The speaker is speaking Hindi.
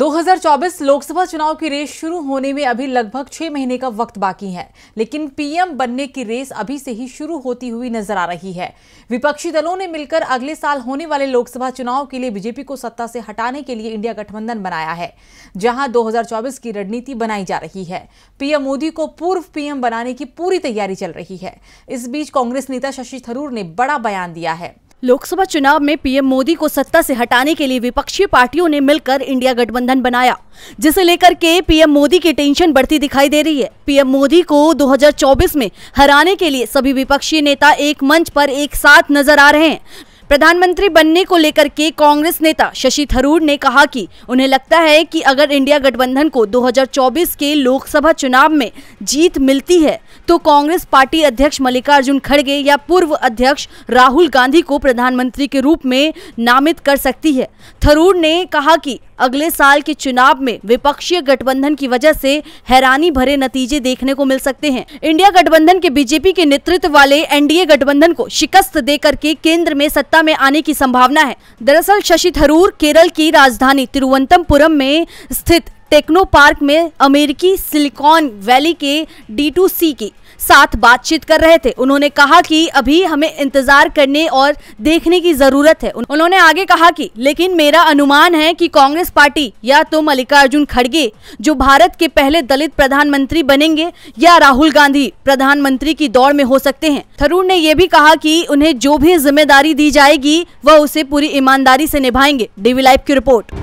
2024 लोकसभा चुनाव की रेस शुरू होने में अभी लगभग छह महीने का वक्त बाकी है लेकिन पीएम बनने की रेस अभी से ही शुरू होती हुई नजर आ रही है विपक्षी दलों ने मिलकर अगले साल होने वाले लोकसभा चुनाव के लिए बीजेपी को सत्ता से हटाने के लिए इंडिया गठबंधन बनाया है जहां 2024 की रणनीति बनाई जा रही है पीएम मोदी को पूर्व पीएम बनाने की पूरी तैयारी चल रही है इस बीच कांग्रेस नेता शशि थरूर ने बड़ा बयान दिया है लोकसभा चुनाव में पीएम मोदी को सत्ता से हटाने के लिए विपक्षी पार्टियों ने मिलकर इंडिया गठबंधन बनाया जिसे लेकर के पीएम मोदी की टेंशन बढ़ती दिखाई दे रही है पीएम मोदी को 2024 में हराने के लिए सभी विपक्षी नेता एक मंच पर एक साथ नजर आ रहे हैं प्रधानमंत्री बनने को लेकर के कांग्रेस नेता शशि थरूर ने कहा कि उन्हें लगता है कि अगर इंडिया गठबंधन को 2024 के लोकसभा चुनाव में जीत मिलती है तो कांग्रेस पार्टी अध्यक्ष मल्लिकार्जुन खड़गे या पूर्व अध्यक्ष राहुल गांधी को प्रधानमंत्री के रूप में नामित कर सकती है थरूर ने कहा कि अगले साल के चुनाव में विपक्षीय गठबंधन की वजह से हैरानी भरे नतीजे देखने को मिल सकते हैं इंडिया गठबंधन के बीजेपी के नेतृत्व वाले एनडीए गठबंधन को शिकस्त देकर के केंद्र में सत्ता में आने की संभावना है दरअसल शशि थरूर केरल की राजधानी तिरुवनंतपुरम में स्थित टेक्नो पार्क में अमेरिकी सिलिकॉन वैली के डी के साथ बातचीत कर रहे थे उन्होंने कहा कि अभी हमें इंतजार करने और देखने की जरूरत है उन्होंने आगे कहा कि लेकिन मेरा अनुमान है कि कांग्रेस पार्टी या तो मल्लिकार्जुन खड़गे जो भारत के पहले दलित प्रधानमंत्री बनेंगे या राहुल गांधी प्रधानमंत्री की दौड़ में हो सकते हैं थरूर ने यह भी कहा कि उन्हें जो भी जिम्मेदारी दी जाएगी वह उसे पूरी ईमानदारी ऐसी निभाएंगे डीवी लाइव की रिपोर्ट